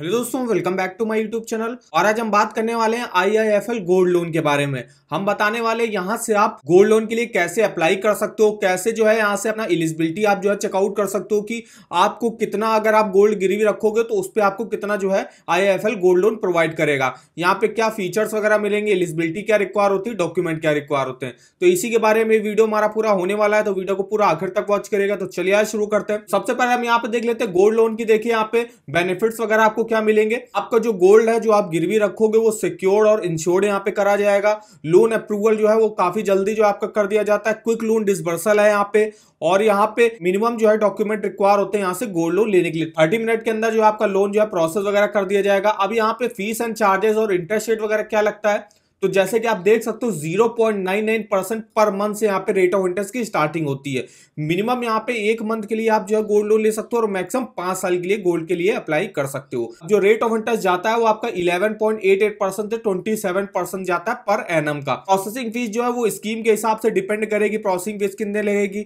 hello दोस्तों welcome back to my YouTube channel और आज हम बात करने वाले हैं आईआईएफएल गोल्ड लोन के बारे में हम बताने वाले यहां से आप गोल्ड लोन के लिए कैसे अप्लाई कर सकते हो कैसे जो है यहां से अपना एलिजिबिलिटी आप जो है चेकआउट कर सकते हो कि आपको कितना अगर आप गोल्ड गिरवी रखोगे तो उस पर आपको कितना जो है आई गोल्ड लोन प्रोवाइड करेगा यहाँ पे क्या फीचर्स वगैरह मिलेंगे एलिजिबिलिटी क्या रिक्वायर होती है डॉक्यूमेंट क्या रिक्वायर होते हैं तो इसी के बारे में वीडियो हमारा पूरा होने वाला है तो वीडियो को पूरा आखिर तक वॉच करेगा तो चलिए आज शुरू करते हैं सबसे पहले हम यहाँ पे देख लेते हैं गोल्ड लोन की देखिए यहाँ पे बेनिफिट्स वगैरह आपको क्या मिलेंगे आपका जो गोल्ड है जो आप गिरवी रखोगे वो सिक्योर्ड और इंश्योर्ड यहाँ पे करा जाएगा लोन अप्रूवल जो है वो काफी जल्दी जो आपका कर दिया जाता है क्विक लोन डिस्बर्सल है यहाँ पे और यहाँ पे मिनिमम जो है डॉक्यूमेंट रिक्वायर होते हैं यहाँ से गोल्ड लोन लेने के लिए थर्टी मिनट के अंदर जो आपका लोन जो है प्रोसेस वगैरह कर दिया जाएगा अब यहाँ पे फीस एंड चार्जेस और इंटरेस्ट रेट वगैरह क्या लगता है तो जैसे कि आप देख सकते हो 0.99 परसेंट पर मंथ से यहाँ पे रेट ऑफ इंटरेस्ट की स्टार्टिंग होती है मिनिमम यहाँ पे एक मंथ के लिए आप जो है गोल्ड लोन ले सकते हो और मैक्सिमम पांच साल के लिए गोल्ड के लिए अप्लाई कर सकते हो जो रेट ऑफ इंटरेस्ट जाता है वो आपका इलेवन से ट्वेंटी जाता है पर एम का प्रोसेसिंग फीस जो है वो स्कीम के हिसाब से डिपेंड करेगी प्रोसेसिंग फीस कितने लगेगी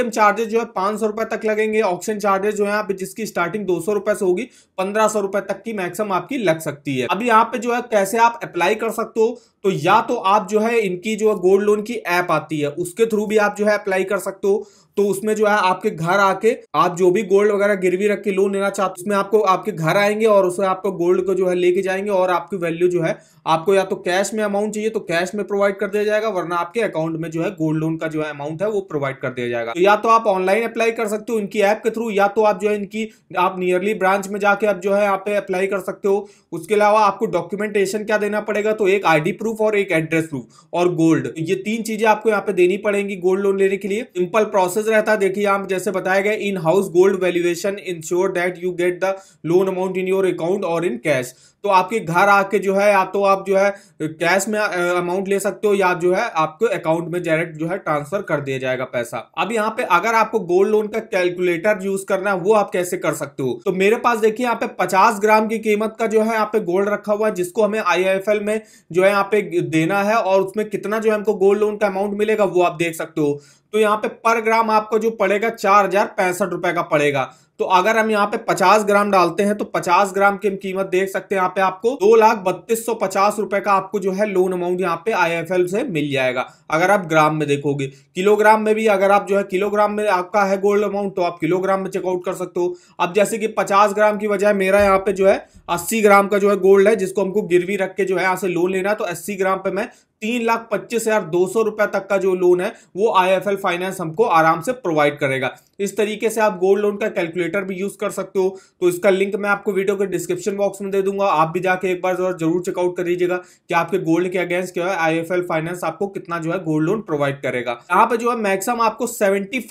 एम चार्जेस जो है पांच सौ रुपए तक लगेंगे ऑप्शन चार्जेस जो है जिसकी स्टार्टिंग दो सौ रुपए से होगी पंद्रह सौ रुपए तक की मैक्सिमम आपकी लग सकती है अब यहाँ पे जो है कैसे आप अप्लाई कर सकते हो तो या तो आप जो है इनकी जो है गोल्ड लोन की ऐप आती है उसके थ्रू भी आप जो है अप्लाई कर सकते हो तो उसमें जो है आपके घर आके आप जो भी गोल्ड वगैरह गिरवी रख के लोन लेना चाहते हो उसमें आपको आपके घर आएंगे और उसमें आपको गोल्ड को जो है लेके जाएंगे और आपकी वैल्यू जो है आपको या तो कैश में अमाउंट चाहिए तो कैश में प्रोवाइड कर दिया जाएगा वरना आपके अकाउंट में जो है गोल्ड लोन का जो है अमाउंट है वो प्रोवाइड कर दिया जाएगा तो या तो आप ऑनलाइन अप्लाई कर सकते हो इनकी ऐप के थ्रू या तो आप जो है इनकी आप नियरली ब्रांच में जाके आप जो है यहाँ पे अप्लाई कर सकते हो उसके अलावा आपको डॉक्यूमेंटेशन क्या देना पड़ेगा तो एक आईडी प्रूफ प्रूफ और एक एड्रेस प्रूफ और गोल्ड ये तीन चीजें आपको यहाँ पे देनी पड़ेगी गोल्ड लोन लेने के लिए सिंपल प्रोसेस रहता है देखिए यहाँ जैसे बताया गया in house gold valuation ensure that you get the loan amount in your account और इन कैश तो आपके घर आके जो है या तो आप जो है कैश में अमाउंट ले सकते हो या जो है आपको अकाउंट में डायरेक्ट जो है ट्रांसफर कर दिया जाएगा पैसा अब यहाँ पे अगर आपको गोल्ड लोन का कैलकुलेटर यूज करना है वो आप कैसे कर सकते हो तो मेरे पास देखिए यहाँ पे पचास ग्राम की कीमत का जो है यहाँ पे गोल्ड रखा हुआ है जिसको हमें आई में जो है यहाँ पे देना है और उसमें कितना जो है हमको गोल्ड लोन का अमाउंट मिलेगा वो आप देख सकते हो तो यहाँ पे पर ग्राम आपको जो पड़ेगा चार हजार पैंसठ रुपए का पड़ेगा तो अगर हम यहाँ पे 50 ग्राम डालते हैं तो 50 ग्राम की कीमत देख सकते हैं यहाँ पे आपको दो लाख बत्तीस सौ पचास रुपए का आपको जो है लोन अमाउंट यहाँ पे आईएफएल से मिल जाएगा अगर आप ग्राम में देखोगे किलोग्राम में भी अगर आप जो है किलोग्राम में आपका है गोल्ड अमाउंट तो आप किलोग्राम में चेकआउट कर सकते हो अब जैसे कि पचास ग्राम की वजह मेरा यहाँ पे जो है अस्सी ग्राम का जो है गोल्ड है जिसको हमको गिरवी रख के जो है यहाँ से लोन लेना है तो अस्सी ग्राम पे मैं तीन लाख पच्चीस हजार दो सौ रुपए तक का जो लोन है वो आईएफएल फाइनेंस हमको आराम से प्रोवाइड करेगा इस तरीके से आप गोल्ड लोन का कैलकुलेटर भी यूज कर सकते हो तो इसका लिंक मैं आपको वीडियो के डिस्क्रिप्शन बॉक्स में दे दूंगा आप भी जाके एक बार जरूर चेकआउट कर लीजिएगा कि आपके गोल्ड के अगेंस्ट क्या है आईएफएल फाइनेंस आपको कितना जो है गोल्ड लोन प्रोवाइड करेगा यहाँ पर जो है मैक्सिमम आपको सेवेंटी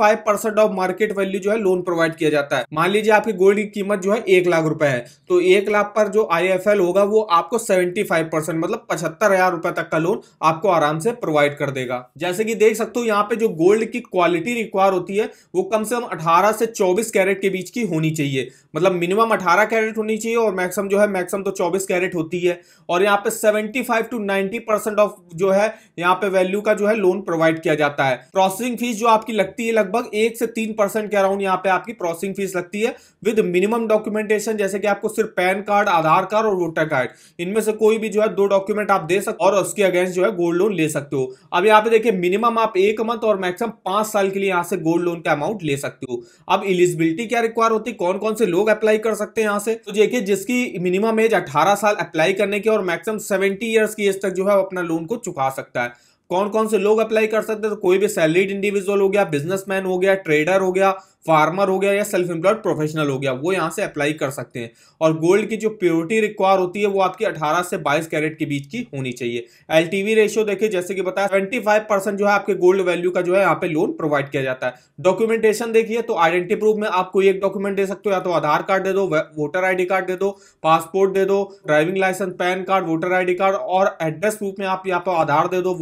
ऑफ मार्केट वैल्यू जो है लोन प्रोवाइड किया जाता है मान लीजिए आपकी गोल्ड की कीमत जो है एक लाख रुपए है तो एक लाख पर जो आई होगा वो आपको सेवेंटी मतलब पचहत्तर तक का लोन आपको आराम से प्रोवाइड कर देगा जैसे कि देख सकते हो यहाँ पे जो गोल्ड की क्वालिटी रिक्वायर होती है वो कम से कम 18 से 24 कैरेट के बीच की होनी चाहिए मतलब मिनिमम 18 कैरेट होनी चाहिए और मैक्सिमम जो है मैक्सिमम तो 24 कैरेट होती है और यहाँ पे 75 टू 90 परसेंट ऑफ जो है यहाँ पे वैल्यू का जो है लोन प्रोवाइड किया जाता है प्रोसेसिंग फीस जो आपकी लगती है लगभग एक से तीन परसेंट के अराउंड यहाँ पे आपकी प्रोसेसिंग फीस लगती है विद मिनिमम डॉक्यूमेंटेशन जैसे कि आपको सिर्फ पैन कार्ड आधार कार्ड और वोटर कार्ड इनमें से कोई भी जो है दो डॉक्यूमेंट आप दे सकते और उसके अगेंस्ट जो है का गोल्ड लोन ले सकते हो अब यहाँ पे देखिए मिनिमम आप एक मंथ और मैक्सिमम पांच साल के लिए यहाँ से गोल्ड लोन का अमाउंट ले सकते हो अब इलिजिबिलिटी क्या रिक्वायर होती है कौन कौन से लोग अप्लाई कर सकते हैं यहाँ से तो देखिए जिसकी मिनिमम एज अठारह साल अप्लाई करने की और मैक्सिमम सेवेंटी ईयर्स की एज तक जो है अपना लोन को चुका सकता है कौन कौन से लोग अप्लाई कर सकते हैं तो कोई भी सैलरीड इंडिविजुअल हो गया बिजनेसमैन हो गया ट्रेडर हो गया फार्मर हो गया या सेल्फ एम्प्लॉयड प्रोफेशनल हो गया वो यहाँ से अप्लाई कर सकते हैं और गोल्ड की जो प्योरिटी रिक्वायर होती है वो आपकी 18 से 22 कैरेट के बीच की होनी चाहिए एल रेशियो देखिए जैसे कि बताया फाइव परसेंट जो है आपके गोल्ड वैल्यू का जो है यहाँ पे लोन प्रोवाइड किया जाता है डॉक्यूमेंटेशन देखिए तो आइडेंटिटी प्रूफ में आप कोई एक डॉक्यूमेंट दे सकते हो या तो आधार कार्ड दे दो वोटर आई कार्ड दे दो पासपोर्ट दे दो driving licence PAN card voter I card और एड्रेस प्रूफ में आप यहाँ पर आधार दे दो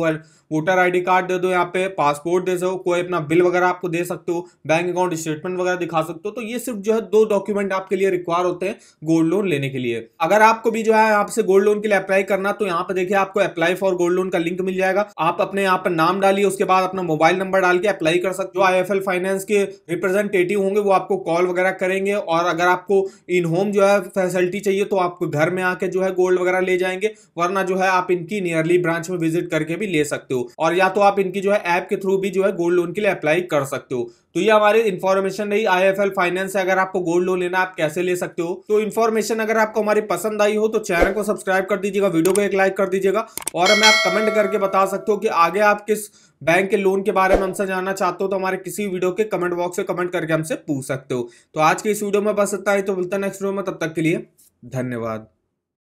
वोटर आई कार्ड दे दो यहाँ पे पासपोर्ट दे दो कोई अपना बिल वगैरह आपको दे सकते हो बैंक अकाउंट स्टेटमेंट वगैरह दिखा सकते हो तो ये सिर्फ जो है दो डॉक्यूमेंट आपके लिए रिक्वायर होते हैं गोल्ड लोन लेने के लिए अगर आपको भी जो है आपसे गोल्ड लोन के लिए अप्लाई करना तो यहाँ पे देखिए आपको अप्लाई फॉर गोल्ड लोन का लिंक मिल जाएगा आप अपने यहाँ पर नाम डालिए उसके बाद अपना मोबाइल नंबर डाल के अप्लाई कर सकते हो आई एफ फाइनेंस के रिप्रेजेंटेटिव होंगे वो आपको कॉल वगैरह करेंगे और अगर आपको इन होम जो है फैसिलिटी चाहिए तो आपको घर में आके जो है गोल्ड वगैरह ले जाएंगे वरना जो है आप इनकी नियरली ब्रांच में विजिट करके भी ले सकते हो और या तो आप इनकी जो है ऐप के थ्रू भी जो है गोल्ड लोन के लिए अप्लाई कर सकते हो तो ये हमारे इन्फॉर्मेशन इन्फॉर्मेशन रही आई एफ एल फाइनेंस से अगर आपको गोल्ड लोन लेना आप कैसे ले सकते हो तो इन्फॉर्मेशन अगर आपको हमारी पसंद आई हो तो चैनल को सब्सक्राइब कर दीजिएगा वीडियो को एक लाइक कर दीजिएगा और हमें आप कमेंट करके बता सकते हो कि आगे आप किस बैंक के लोन के बारे में हमसे जानना चाहते हो तो हमारे किसी वीडियो के कमेंट बॉक्स से कमेंट करके हमसे पूछ सकते हो तो आज के इस वीडियो में बस इतना ही तो मिलता है नेक्स्ट वीडियो में तब तक के लिए धन्यवाद